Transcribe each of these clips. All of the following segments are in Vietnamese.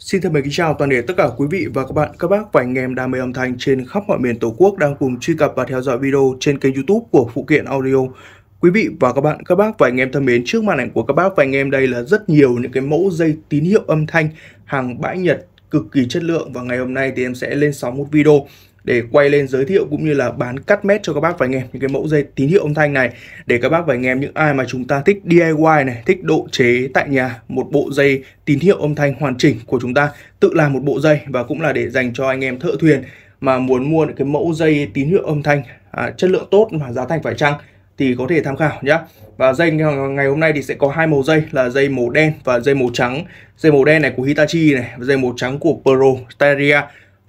Xin thân mời kính chào toàn thể tất cả quý vị và các bạn, các bác và anh em đam mê âm thanh trên khắp mọi miền Tổ quốc đang cùng truy cập và theo dõi video trên kênh YouTube của Phụ kiện Audio. Quý vị và các bạn, các bác và anh em thân mến, trước màn ảnh của các bác và anh em đây là rất nhiều những cái mẫu dây tín hiệu âm thanh hàng bãi Nhật cực kỳ chất lượng và ngày hôm nay thì em sẽ lên sóng một video để quay lên giới thiệu cũng như là bán cắt mét cho các bác và anh em những cái mẫu dây tín hiệu âm thanh này để các bác và anh em những ai mà chúng ta thích DIY này, thích độ chế tại nhà một bộ dây tín hiệu âm thanh hoàn chỉnh của chúng ta tự làm một bộ dây và cũng là để dành cho anh em thợ thuyền mà muốn mua những cái mẫu dây tín hiệu âm thanh à, chất lượng tốt mà giá thành phải chăng thì có thể tham khảo nhé và dây ngày hôm nay thì sẽ có hai màu dây là dây màu đen và dây màu trắng dây màu đen này của Hitachi này và dây màu trắng của Pro Stereo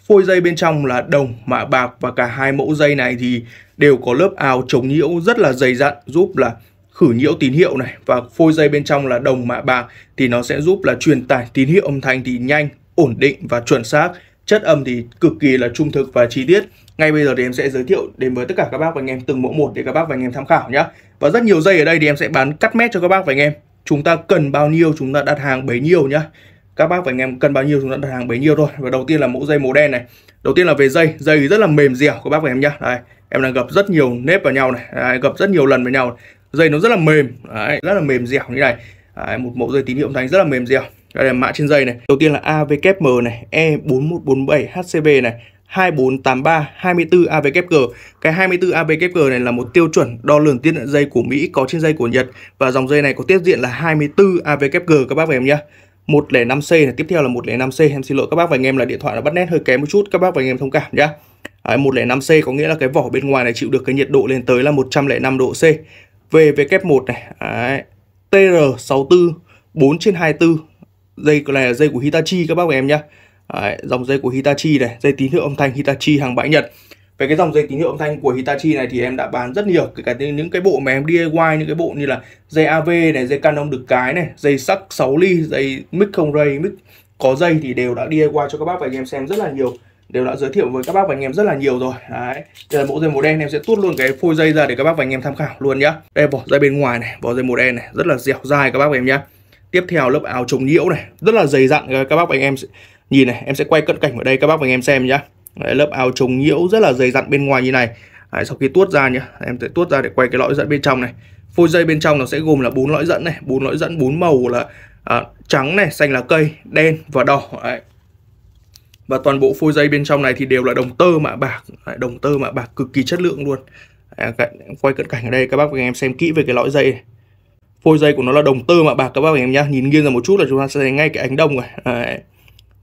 phôi dây bên trong là đồng, mạ bạc và cả hai mẫu dây này thì đều có lớp áo chống nhiễu rất là dày dặn giúp là khử nhiễu tín hiệu này và phôi dây bên trong là đồng mạ bạc thì nó sẽ giúp là truyền tải tín hiệu âm thanh thì nhanh, ổn định và chuẩn xác. Chất âm thì cực kỳ là trung thực và chi tiết. Ngay bây giờ thì em sẽ giới thiệu đến với tất cả các bác và anh em từng mẫu một để các bác và anh em tham khảo nhé. Và rất nhiều dây ở đây thì em sẽ bán cắt mét cho các bác và anh em. Chúng ta cần bao nhiêu chúng ta đặt hàng bấy nhiêu nhá các bác và anh em cần bao nhiêu chúng ta đặt hàng bấy nhiêu thôi và đầu tiên là mẫu dây màu đen này đầu tiên là về dây dây rất là mềm dẻo các bác và em nhá đây em đang gập rất nhiều nếp vào nhau này đây, gập rất nhiều lần với nhau dây nó rất là mềm đấy, rất là mềm dẻo như này đấy, một mẫu dây tín hiệu thanh rất là mềm dẻo đây là mã trên dây này đầu tiên là AVKM này E4147 HCB này 2483 24 AVKG. Cái 24 AVKG này là một tiêu chuẩn đo lường tiết diện dây của Mỹ có trên dây của Nhật và dòng dây này có tiết diện là 24 AVKG các bác và em nhé. 105C này tiếp theo là 105C em xin lỗi các bác và anh em là điện thoại nó bắt nét hơi kém một chút các bác và anh em thông cảm nhá Đấy, 105C có nghĩa là cái vỏ bên ngoài này chịu được cái nhiệt độ lên tới là 105 độ C về về kép 1 này Đấy, TR64 4 trên 24 dây này là dây của Hitachi các bác và em nhá dòng dây của Hitachi này dây tín hiệu âm thanh Hitachi hàng bãi Nhật về cái dòng dây tín hiệu âm thanh của Hitachi này thì em đã bán rất nhiều kể cả những cái bộ mà em DIY những cái bộ như là dây AV này dây Canon được cái này dây sắc 6 ly dây mic không ray mic có dây thì đều đã DIY cho các bác và anh em xem rất là nhiều đều đã giới thiệu với các bác và anh em rất là nhiều rồi đấy đây là mẫu dây màu đen em sẽ tuốt luôn cái phôi dây ra để các bác và anh em tham khảo luôn nhá đây vỏ dây bên ngoài này vỏ dây màu đen này rất là dẻo dai các bác và em nhá tiếp theo lớp áo chống nhiễu này rất là dày dặn các bác và anh em nhìn này em sẽ quay cận cảnh ở đây các bác và anh em xem nhá Đấy, lớp ao chống nhiễu rất là dày dặn bên ngoài như này Đấy, sau khi tuốt ra nhé, em sẽ tuốt ra để quay cái lõi dẫn bên trong này phôi dây bên trong nó sẽ gồm là bốn lõi dẫn này bốn lõi dẫn bốn màu là à, trắng này xanh lá cây đen và đỏ Đấy. và toàn bộ phôi dây bên trong này thì đều là đồng tơ mạ bạc Đấy, đồng tơ mạ bạc cực kỳ chất lượng luôn à, quay cận cảnh ở đây các bác và anh em xem kỹ về cái lõi dây này. phôi dây của nó là đồng tơ mạ bạc các bác và anh em nhá nhìn nghiêng ra một chút là chúng ta sẽ thấy ngay cái ánh đồng rồi Đấy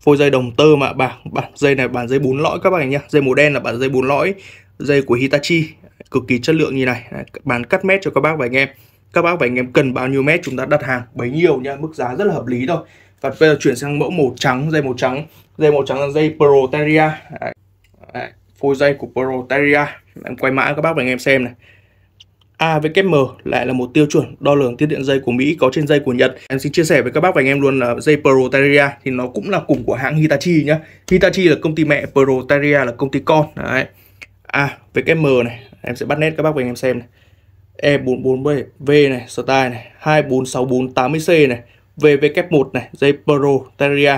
phôi dây đồng tơ mà bảng bản dây này bản dây bốn lõi các bạn nhá dây màu đen là bản dây bốn lõi dây của Hitachi cực kỳ chất lượng như này bán cắt mét cho các bác và anh em các bác và anh em cần bao nhiêu mét chúng ta đặt hàng bấy nhiêu nha mức giá rất là hợp lý thôi và bây giờ chuyển sang mẫu màu trắng dây màu trắng dây màu trắng là dây Proteria phôi dây của Proteria em quay mã các bác và anh em xem này AVKM lại là một tiêu chuẩn đo lường tiết điện dây của Mỹ có trên dây của Nhật. Em xin chia sẻ với các bác và anh em luôn là dây Proteria thì nó cũng là cùng của hãng Hitachi nhá. Hitachi là công ty mẹ, Proteria là công ty con. Đấy. AWM này, em sẽ bắt nét các bác và anh em xem này. E447V này, Style này, 246480 c này, vvk 1 này, dây Proteria,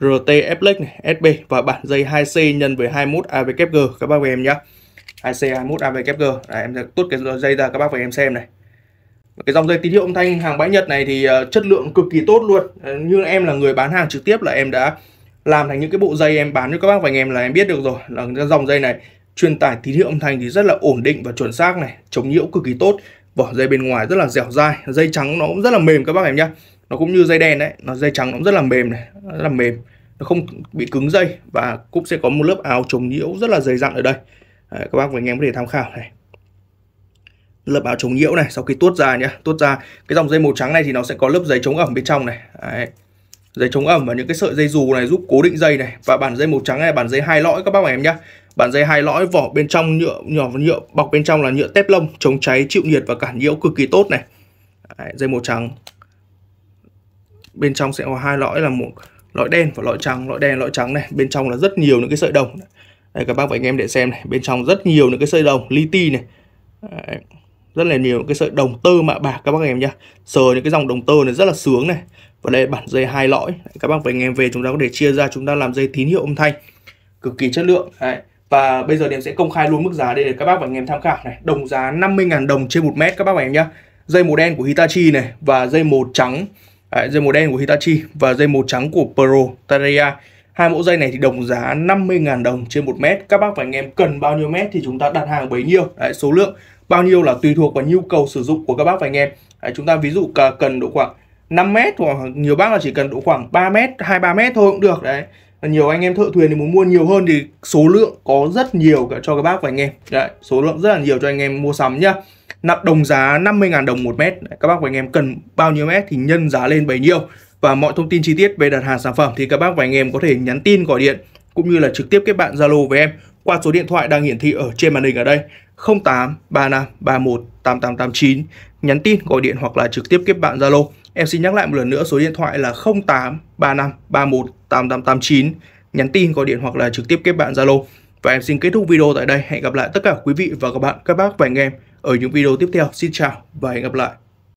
RT Flex này, SB và bản dây 2C nhân với 21 AVKG các bác và em nhé. IC21 AVKG Đấy, em sẽ tốt cái dây ra các bác và em xem này cái dòng dây tín hiệu âm thanh hàng bãi Nhật này thì ờ, chất lượng cực kỳ tốt luôn uh, như em là người bán hàng trực tiếp là em đã làm thành những cái bộ dây em bán cho các bác và anh em là em biết được rồi là cái dòng dây này truyền tải tín hiệu âm thanh thì rất là ổn định và chuẩn xác này chống nhiễu cực kỳ tốt vỏ dây bên ngoài rất là dẻo dai dây trắng nó cũng rất là mềm các bác em nhá nó cũng như dây đen đấy nó dây trắng nó cũng rất là mềm này rất là mềm nó không bị cứng dây và cũng sẽ có một lớp áo chống nhiễu rất là dày dặn ở đây Đấy, các bác và anh em có thể tham khảo này lớp áo chống nhiễu này sau khi tuốt ra nhé tuốt ra cái dòng dây màu trắng này thì nó sẽ có lớp giấy chống ẩm bên trong này Đấy. giấy chống ẩm và những cái sợi dây dù này giúp cố định dây này và bản dây màu trắng này bản dây hai lõi các bác và em nhé bản dây hai lõi vỏ bên trong nhựa nhỏ và nhựa bọc bên trong là nhựa teflon chống cháy chịu nhiệt và cản nhiễu cực kỳ tốt này Đấy, dây màu trắng bên trong sẽ có hai lõi là một lõi đen và lõi trắng lõi đen lõi trắng này bên trong là rất nhiều những cái sợi đồng đây, các bác và anh em để xem này bên trong rất nhiều những cái sợi đồng li ti này Đấy, rất là nhiều cái sợi đồng tơ mạ bạc các bác anh em nhá sờ những cái dòng đồng tơ này rất là sướng này và đây bản dây hai lõi Đấy, các bác và anh em về chúng ta có thể chia ra chúng ta làm dây tín hiệu âm thanh cực kỳ chất lượng Đấy. và bây giờ em sẽ công khai luôn mức giá đây để các bác và anh em tham khảo này đồng giá 50.000 đồng trên một mét các bác và anh em nhá dây màu đen của Hitachi này và dây màu trắng Đấy, dây màu đen của Hitachi và dây màu trắng của Pro Taraya Hai mẫu dây này thì đồng giá 50.000 đồng trên 1 mét. Các bác và anh em cần bao nhiêu mét thì chúng ta đặt hàng bấy nhiêu. Đấy, số lượng bao nhiêu là tùy thuộc vào nhu cầu sử dụng của các bác và anh em. Đấy, chúng ta ví dụ cần độ khoảng 5 mét hoặc nhiều bác là chỉ cần độ khoảng 3 mét, 2 3 mét thôi cũng được đấy. nhiều anh em thợ thuyền thì muốn mua nhiều hơn thì số lượng có rất nhiều cho các bác và anh em. Đấy, số lượng rất là nhiều cho anh em mua sắm nhá. Nặng đồng giá 50.000 đồng một mét. Đấy, các bác và anh em cần bao nhiêu mét thì nhân giá lên bấy nhiêu. Và mọi thông tin chi tiết về đặt hàng sản phẩm thì các bác và anh em có thể nhắn tin gọi điện cũng như là trực tiếp kết bạn Zalo với em qua số điện thoại đang hiển thị ở trên màn hình ở đây 0835318889 nhắn tin gọi điện hoặc là trực tiếp kết bạn Zalo. Em xin nhắc lại một lần nữa số điện thoại là 0835318889 nhắn tin gọi điện hoặc là trực tiếp kết bạn Zalo. Và em xin kết thúc video tại đây. Hẹn gặp lại tất cả quý vị và các bạn, các bác và anh em ở những video tiếp theo. Xin chào và hẹn gặp lại.